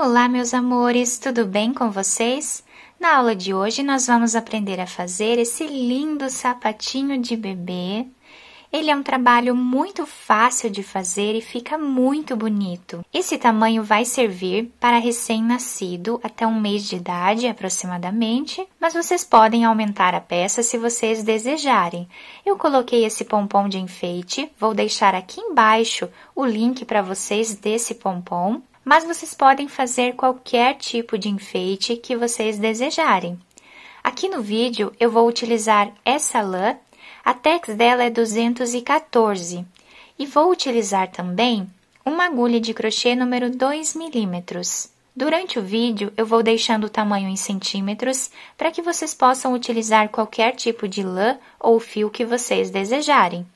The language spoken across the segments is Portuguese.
Olá, meus amores, tudo bem com vocês? Na aula de hoje, nós vamos aprender a fazer esse lindo sapatinho de bebê. Ele é um trabalho muito fácil de fazer e fica muito bonito. Esse tamanho vai servir para recém-nascido até um mês de idade aproximadamente, mas vocês podem aumentar a peça se vocês desejarem. Eu coloquei esse pompom de enfeite, vou deixar aqui embaixo o link para vocês desse pompom mas vocês podem fazer qualquer tipo de enfeite que vocês desejarem. Aqui no vídeo eu vou utilizar essa lã, a tex dela é 214, e vou utilizar também uma agulha de crochê número 2 milímetros. Durante o vídeo, eu vou deixando o tamanho em centímetros para que vocês possam utilizar qualquer tipo de lã ou fio que vocês desejarem.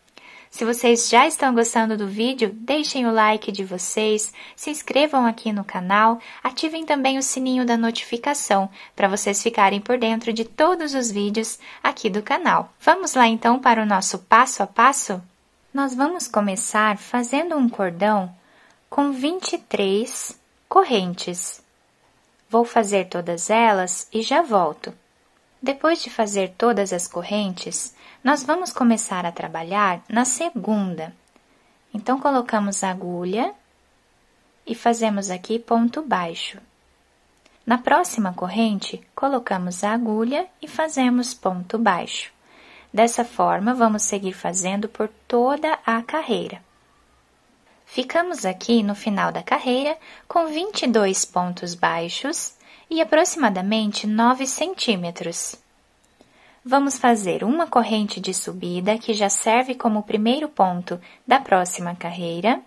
Se vocês já estão gostando do vídeo, deixem o like de vocês, se inscrevam aqui no canal, ativem também o sininho da notificação para vocês ficarem por dentro de todos os vídeos aqui do canal. Vamos lá então para o nosso passo a passo? Nós vamos começar fazendo um cordão com 23 correntes. Vou fazer todas elas e já volto. Depois de fazer todas as correntes, nós vamos começar a trabalhar na segunda. Então, colocamos a agulha e fazemos aqui ponto baixo. Na próxima corrente, colocamos a agulha e fazemos ponto baixo. Dessa forma, vamos seguir fazendo por toda a carreira. Ficamos aqui no final da carreira com 22 pontos baixos e aproximadamente 9 centímetros. Vamos fazer uma corrente de subida que já serve como primeiro ponto da próxima carreira.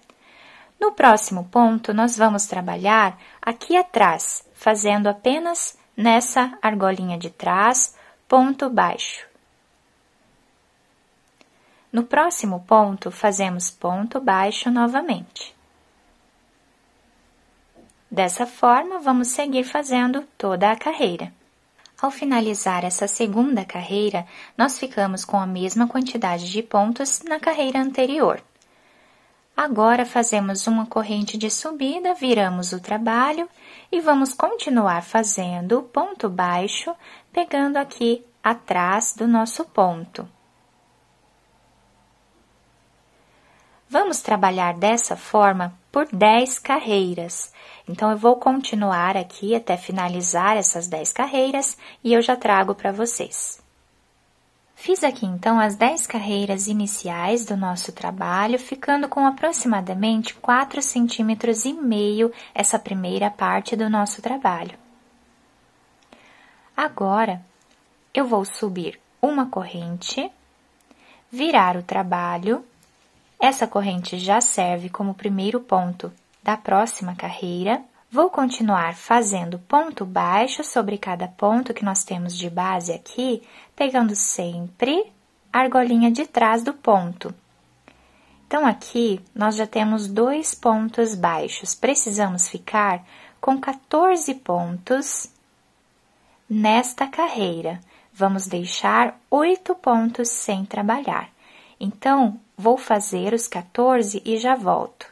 No próximo ponto, nós vamos trabalhar aqui atrás, fazendo apenas nessa argolinha de trás, ponto baixo. No próximo ponto, fazemos ponto baixo novamente. Dessa forma, vamos seguir fazendo toda a carreira. Ao finalizar essa segunda carreira, nós ficamos com a mesma quantidade de pontos na carreira anterior. Agora fazemos uma corrente de subida, viramos o trabalho e vamos continuar fazendo o ponto baixo, pegando aqui atrás do nosso ponto. Vamos trabalhar dessa forma por 10 carreiras. Então, eu vou continuar aqui até finalizar essas 10 carreiras e eu já trago para vocês. Fiz aqui então as 10 carreiras iniciais do nosso trabalho, ficando com aproximadamente 4 centímetros e meio essa primeira parte do nosso trabalho. Agora, eu vou subir uma corrente, virar o trabalho essa corrente já serve como primeiro ponto da próxima carreira. Vou continuar fazendo ponto baixo sobre cada ponto que nós temos de base aqui, pegando sempre a argolinha de trás do ponto. Então, aqui nós já temos dois pontos baixos, precisamos ficar com 14 pontos nesta carreira. Vamos deixar oito pontos sem trabalhar. Então, Vou fazer os 14 e já volto.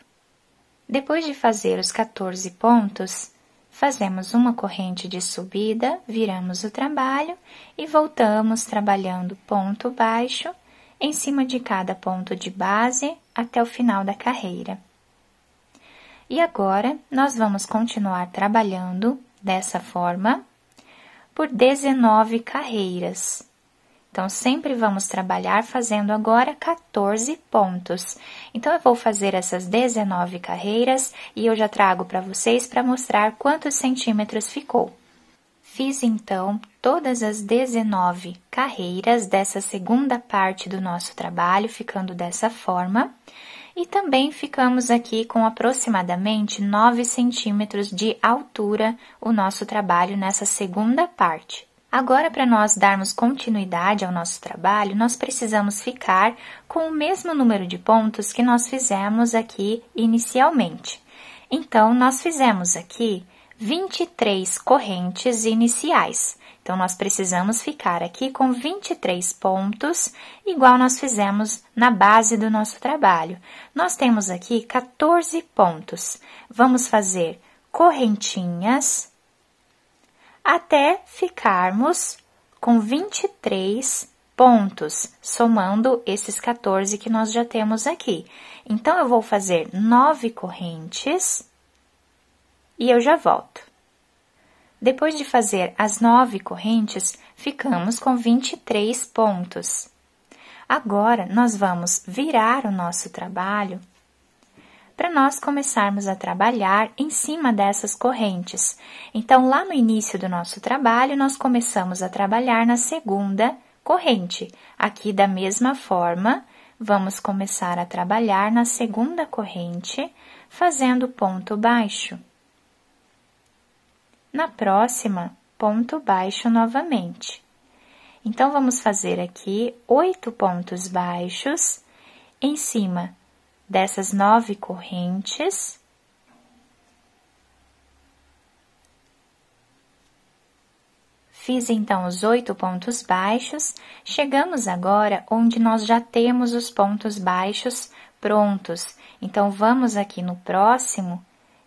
Depois de fazer os 14 pontos, fazemos uma corrente de subida, viramos o trabalho e voltamos trabalhando ponto baixo em cima de cada ponto de base até o final da carreira. E agora, nós vamos continuar trabalhando dessa forma por 19 carreiras. Então, sempre vamos trabalhar fazendo agora 14 pontos. Então, eu vou fazer essas 19 carreiras e eu já trago para vocês para mostrar quantos centímetros ficou. Fiz então todas as 19 carreiras dessa segunda parte do nosso trabalho, ficando dessa forma. E também ficamos aqui com aproximadamente 9 centímetros de altura o nosso trabalho nessa segunda parte. Agora, para nós darmos continuidade ao nosso trabalho, nós precisamos ficar com o mesmo número de pontos que nós fizemos aqui inicialmente. Então, nós fizemos aqui 23 correntes iniciais. Então, nós precisamos ficar aqui com 23 pontos, igual nós fizemos na base do nosso trabalho. Nós temos aqui 14 pontos. Vamos fazer correntinhas até ficarmos com 23 pontos, somando esses 14 que nós já temos aqui. Então, eu vou fazer nove correntes e eu já volto. Depois de fazer as nove correntes, ficamos com 23 pontos. Agora, nós vamos virar o nosso trabalho para nós começarmos a trabalhar em cima dessas correntes. Então, lá no início do nosso trabalho, nós começamos a trabalhar na segunda corrente. Aqui, da mesma forma, vamos começar a trabalhar na segunda corrente, fazendo ponto baixo. Na próxima, ponto baixo novamente. Então, vamos fazer aqui oito pontos baixos em cima dessas nove correntes. Fiz então os oito pontos baixos, chegamos agora onde nós já temos os pontos baixos prontos. Então, vamos aqui no próximo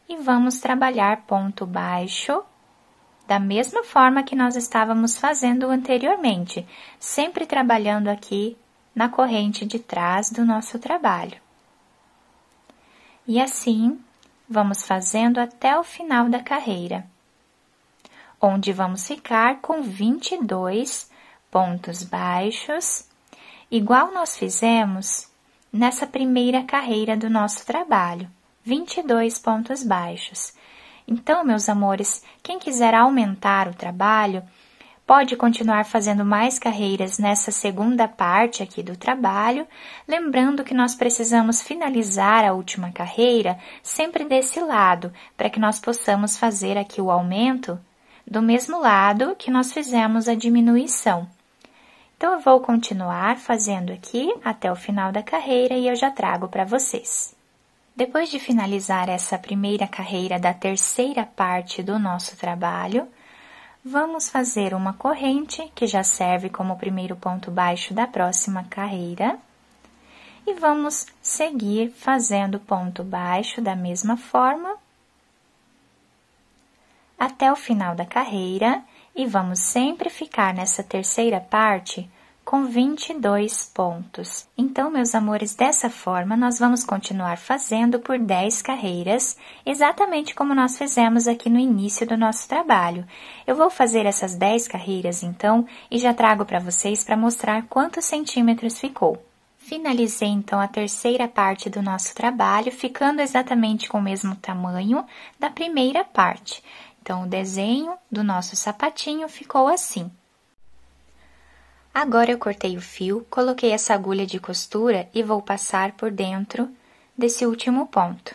e vamos trabalhar ponto baixo da mesma forma que nós estávamos fazendo anteriormente, sempre trabalhando aqui na corrente de trás do nosso trabalho. E assim vamos fazendo até o final da carreira, onde vamos ficar com 22 pontos baixos, igual nós fizemos nessa primeira carreira do nosso trabalho, 22 pontos baixos. Então, meus amores, quem quiser aumentar o trabalho, pode continuar fazendo mais carreiras nessa segunda parte aqui do trabalho, lembrando que nós precisamos finalizar a última carreira sempre desse lado, para que nós possamos fazer aqui o aumento do mesmo lado que nós fizemos a diminuição. Então, eu vou continuar fazendo aqui até o final da carreira e eu já trago para vocês. Depois de finalizar essa primeira carreira da terceira parte do nosso trabalho, vamos fazer uma corrente, que já serve como o primeiro ponto baixo da próxima carreira, e vamos seguir fazendo ponto baixo da mesma forma até o final da carreira, e vamos sempre ficar nessa terceira parte com 22 pontos. Então, meus amores, dessa forma nós vamos continuar fazendo por 10 carreiras, exatamente como nós fizemos aqui no início do nosso trabalho. Eu vou fazer essas 10 carreiras então e já trago para vocês para mostrar quantos centímetros ficou. Finalizei então a terceira parte do nosso trabalho, ficando exatamente com o mesmo tamanho da primeira parte. Então, o desenho do nosso sapatinho ficou assim. Agora eu cortei o fio, coloquei essa agulha de costura e vou passar por dentro desse último ponto.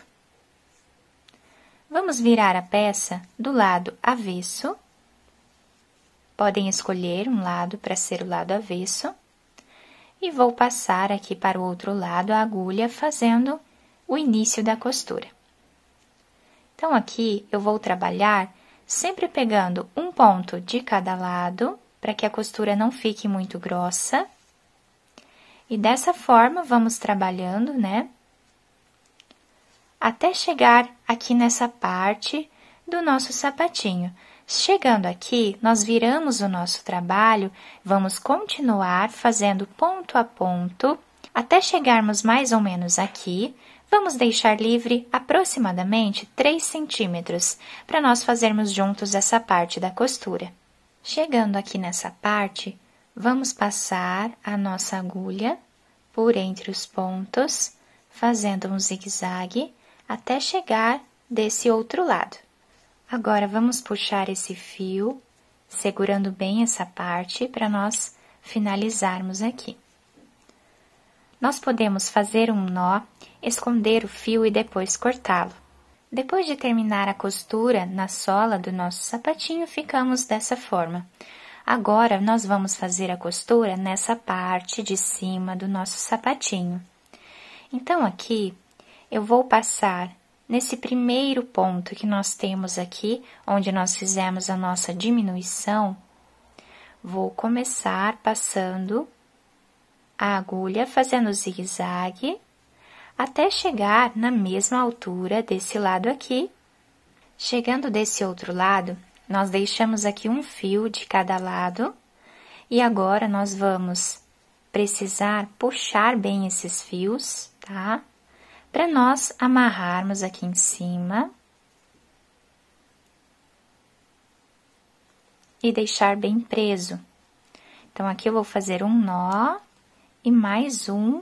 Vamos virar a peça do lado avesso. Podem escolher um lado para ser o lado avesso. E vou passar aqui para o outro lado a agulha fazendo o início da costura. Então, aqui eu vou trabalhar sempre pegando um ponto de cada lado para que a costura não fique muito grossa. E dessa forma, vamos trabalhando, né? Até chegar aqui nessa parte do nosso sapatinho. Chegando aqui, nós viramos o nosso trabalho, vamos continuar fazendo ponto a ponto até chegarmos mais ou menos aqui. Vamos deixar livre aproximadamente 3 centímetros para nós fazermos juntos essa parte da costura. Chegando aqui nessa parte, vamos passar a nossa agulha por entre os pontos, fazendo um zigue-zague até chegar desse outro lado. Agora, vamos puxar esse fio, segurando bem essa parte, para nós finalizarmos aqui. Nós podemos fazer um nó, esconder o fio e depois cortá-lo. Depois de terminar a costura na sola do nosso sapatinho, ficamos dessa forma. Agora, nós vamos fazer a costura nessa parte de cima do nosso sapatinho. Então, aqui, eu vou passar nesse primeiro ponto que nós temos aqui, onde nós fizemos a nossa diminuição, vou começar passando a agulha, fazendo zigue-zague até chegar na mesma altura desse lado aqui. Chegando desse outro lado, nós deixamos aqui um fio de cada lado e agora nós vamos precisar puxar bem esses fios, tá? Para nós amarrarmos aqui em cima e deixar bem preso. Então, aqui eu vou fazer um nó e mais um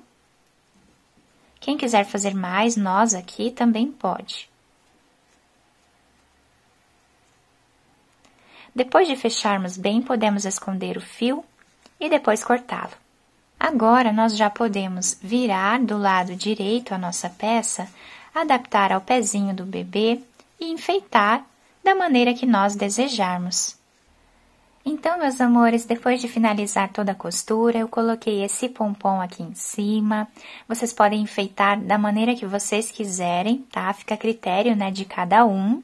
quem quiser fazer mais, nós aqui também pode. Depois de fecharmos bem, podemos esconder o fio e depois cortá-lo. Agora, nós já podemos virar do lado direito a nossa peça, adaptar ao pezinho do bebê e enfeitar da maneira que nós desejarmos. Então, meus amores, depois de finalizar toda a costura, eu coloquei esse pompom aqui em cima. Vocês podem enfeitar da maneira que vocês quiserem, tá? Fica a critério, né, de cada um.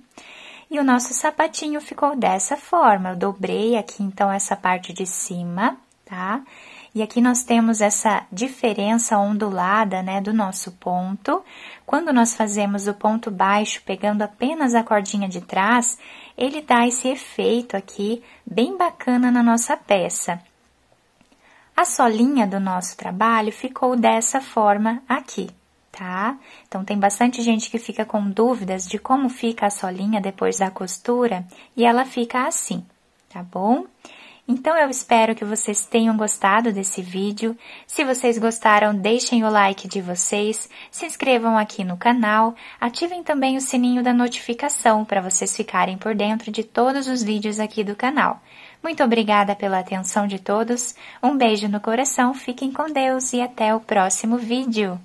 E o nosso sapatinho ficou dessa forma. Eu dobrei aqui, então, essa parte de cima, tá? Tá? E aqui nós temos essa diferença ondulada, né, do nosso ponto. Quando nós fazemos o ponto baixo pegando apenas a cordinha de trás, ele dá esse efeito aqui bem bacana na nossa peça. A solinha do nosso trabalho ficou dessa forma aqui, tá? Então, tem bastante gente que fica com dúvidas de como fica a solinha depois da costura e ela fica assim, tá bom? Então eu espero que vocês tenham gostado desse vídeo. Se vocês gostaram, deixem o like de vocês, se inscrevam aqui no canal, ativem também o sininho da notificação para vocês ficarem por dentro de todos os vídeos aqui do canal. Muito obrigada pela atenção de todos, um beijo no coração, fiquem com Deus e até o próximo vídeo!